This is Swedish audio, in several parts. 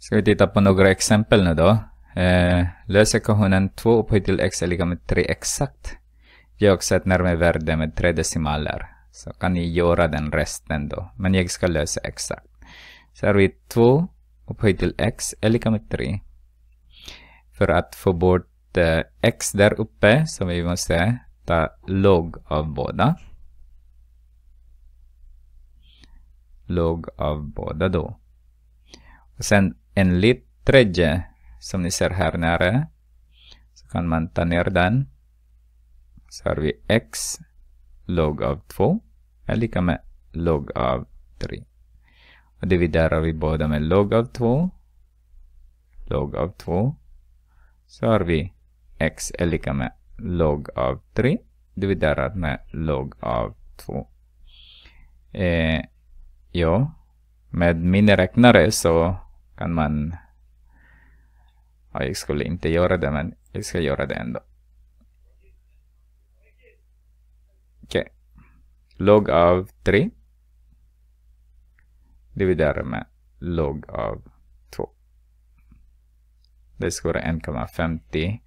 Ska vi titta på några exempel nu då. Eh, löser kohoonen 2 upphöjt till x är lika med 3 exakt. Jag också ett närmare värde med tre decimaler. Så kan ni göra den resten då. Men jag ska lösa exakt. Så har vi 2 upphöjt till x är lika med 3. För att få bort eh, x där uppe så vi måste ta log av båda. Log av båda då. Och sen Enligt tredje som ni ser här nere så kan man ta ner den. Så har vi x log av 2 är lika med log av 3. Och dividerar vi båda med log av 2, log av 2, så har vi x är lika med log av 3 dividerat med log av 2. Eh, ja, med min räknare så kan man... jag skulle inte göra det, men jag ska göra det ändå. Okej. Okay. Log av 3 dividerar med log av 2. Det skulle vara 1,58.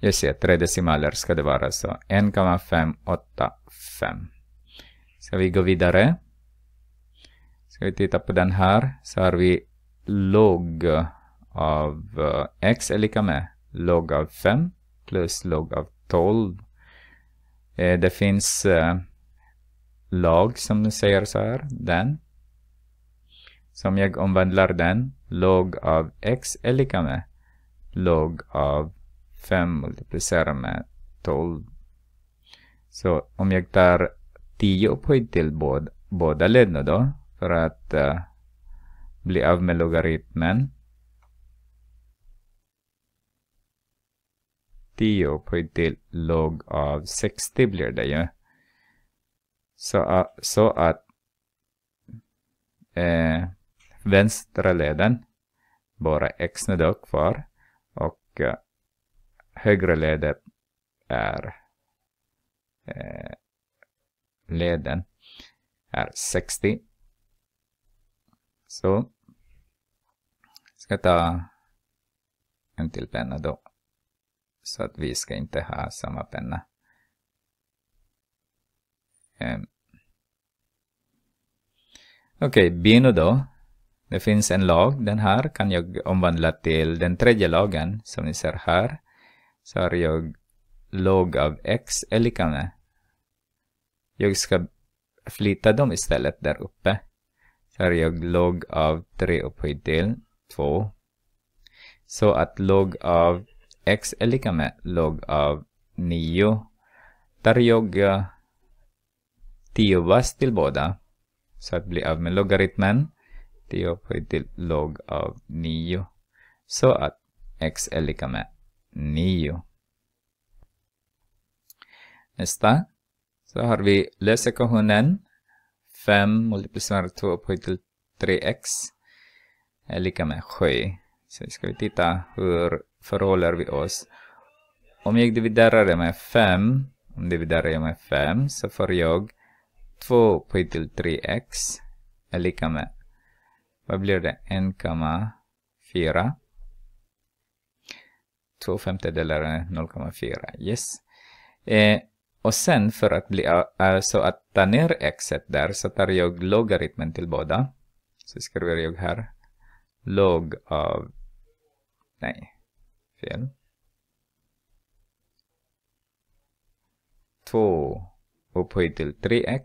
Jag ser tre decimaler ska det vara, så 1,585. Ska vi gå vidare? Ska vi titta på den här så har vi log av eh, x är lika med log av 5 plus log av 12. Eh, det finns eh, log som säger så här, den. Som jag omvandlar den, log av x är lika med log av 5 multiplicerar med 12. Så om jag tar 10 upphöjt till båda, båda ledderna då, för att uh, bli av med logaritmen. 10 upphöjt till log av 60 blir det ju. Så, uh, så att uh, vänstra leden, bara x nu kvar och uh, högra ledet är leden är 60 så. Ska ta en till penna då. Så att vi ska inte ha samma penna. Ehm. Okej, okay, Bino då. Det finns en lag. Den här kan jag omvandla till den tredje lagen som ni ser här. Så har jag log av x är lika med. Jag ska flytta dem istället där uppe. Så här gör jag log av 3 upphöjt till 2. Så att log av x är lika med log av 9. Där jag 10 vass till båda. Så att bli av med logaritmen. 10 upphöjt till log av 9. Så att x är lika med 9. Nästa. Så har vi lösekvationen 5 multiplicerar 2 upphöjt till 3x är lika med 7. Så ska vi titta hur förhåller vi oss. Om jag dividerar det med 5, om dividerar det med 5 så får jag 2 upphöjt till 3x är lika med, vad blir det, 1,4. 2 femtedelar är 0,4, yes. Eh, och sen för att bli, äh, alltså att ta ner x där så tar jag logaritmen till båda. Så skriver jag här log av, nej, fel. 2 upphöjt till 3x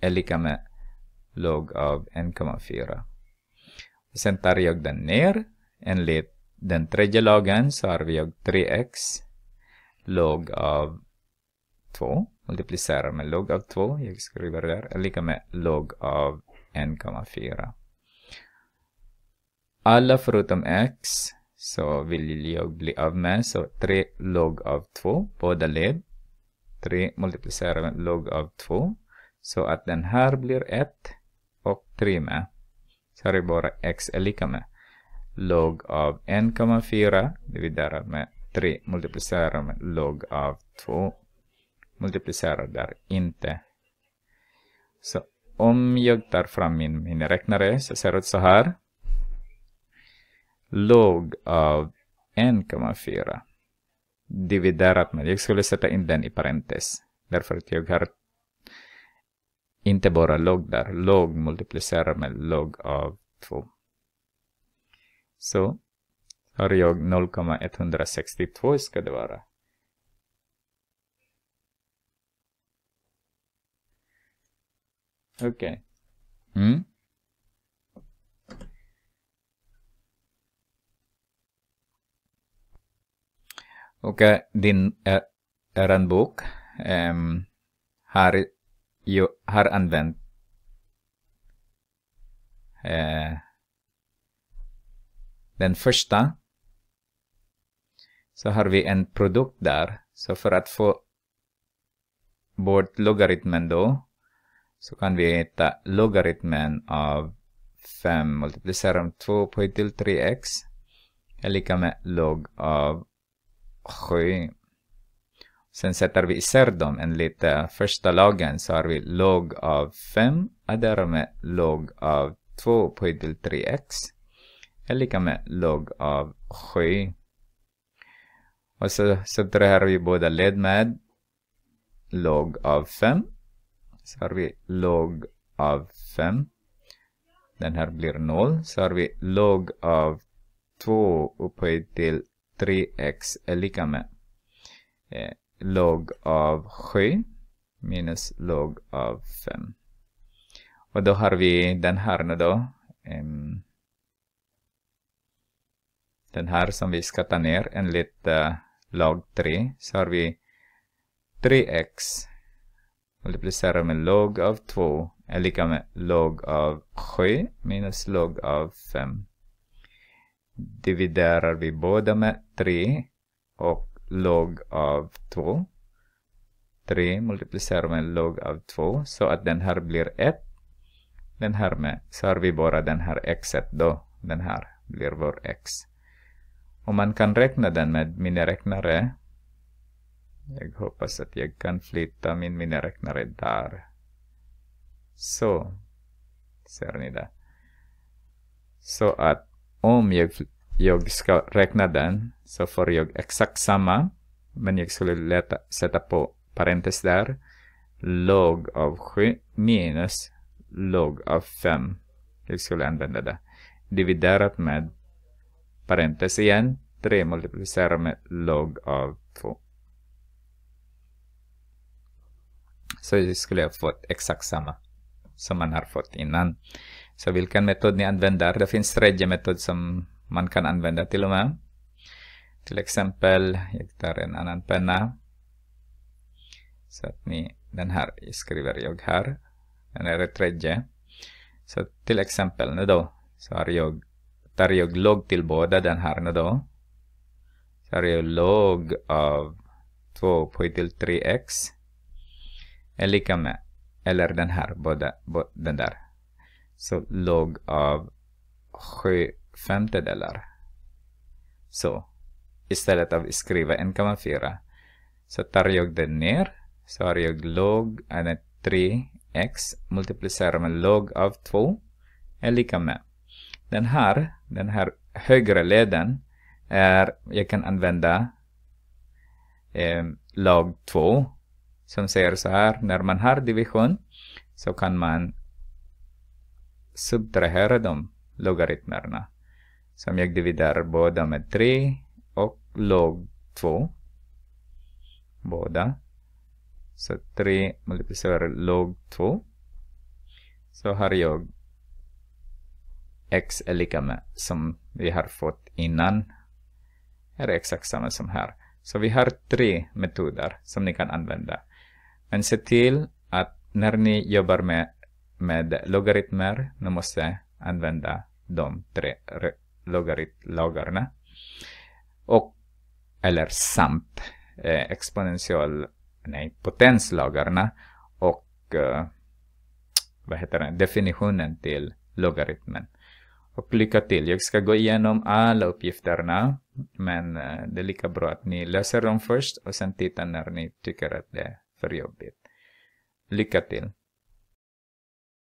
är lika med log av 1,4. Sen tar jag den ner. Enligt den tredje lagen så har vi 3x log av 2 multiplicerar med log av 2, jag skriver där, är lika med log av 1,4. Alla förutom x så vill jag bli av med, så 3 log av 2, båda led. 3 multiplicerar med log av 2, så att den här blir 1 och 3 med. Så här är bara x är lika med log av 1,4 dividerat med 3 multiplicerar med log av 2 multiplicerar där inte. Så om jag tar fram min miniräknare så ser det ut så här. Log av 1,4 dividerat med, jag skulle sätta in den i parentes. Därför att jag har inte bara log där, log multiplicerar med log av 2. Så har jag 0,162 ska det vara. Okej. Okay. Mm. Och uh, din uh, eh, randbok um, ehm, har, ju, har använt uh, den första så har vi en produkt där. Så för att få bort logaritmen då så kan vi hitta logaritmen av 5 multiplicerat med 2 upphöjt till 3x är lika med log av 7. Sen sätter vi isär dem enligt första lagen så har vi log av 5 och därmed log av 2 upphöjt till 3x är lika med log av 7. Och så subtraherar vi båda led med log av 5 så har vi log av 5. Den här blir 0. Så har vi log av 2 upphöjt till 3x är lika med eh, log av 7 minus log av 5. Och då har vi den här nu då. Eh, den här som vi ska ta ner enligt eh, log 3. Så har vi 3x multiplicerar med log av 2 är lika med log av 7 minus log av 5. Dividerar vi båda med 3 och log av 2. 3 multiplicerar med log av 2 så att den här blir 1. Den här med, så har vi bara den här x då. Den här blir vår x. Och man kan räkna den med miniräknare jag hoppas att jag kan flytta min miniräknare där. Så. Ser ni det? Så att om jag, jag ska räkna den så får jag exakt samma. Men jag skulle leta, sätta på parentes där. Log av 7 minus log av 5. Jag skulle använda det. Dividerat med parentes igen. 3 multiplicerat med log av 2. så skulle jag fått exakt samma som man har fått innan. Så vilken metod ni använder, det finns tredje metod som man kan använda till och med. Till exempel, jag tar en annan penna. Så att ni, den här skriver jag här. Den är tredje. Så till exempel nu då, så har jag, tar jag log till båda den här nu då. Så har jag log av 2 upphöjt till 3x är lika med, eller den här, både, både den där, så log av sju femtedelar. Så istället av att skriva 1,4 så tar jag den ner så har jag log eller 3x multiplicerar med log av 2 är lika med. Den här, den här högra leden är, jag kan använda eh, log 2 som säger så här, när man har division så kan man subtrahera de logaritmerna. Som jag dividerar båda med 3 och log 2. Båda. Så 3 multiplicerar log 2. Så har jag x är lika med som vi har fått innan. Här är exakt samma som här. Så vi har tre metoder som ni kan använda. Men se till att när ni jobbar med, med logaritmer, ni måste använda de tre logaritmlagarna. Och, eller samt eh, exponential, nej, potenslagarna och eh, vad heter det, definitionen till logaritmen. Och lycka till! Jag ska gå igenom alla uppgifterna, men eh, det är lika bra att ni löser dem först och sen tittar när ni tycker att det för jobbigt. Lycka till!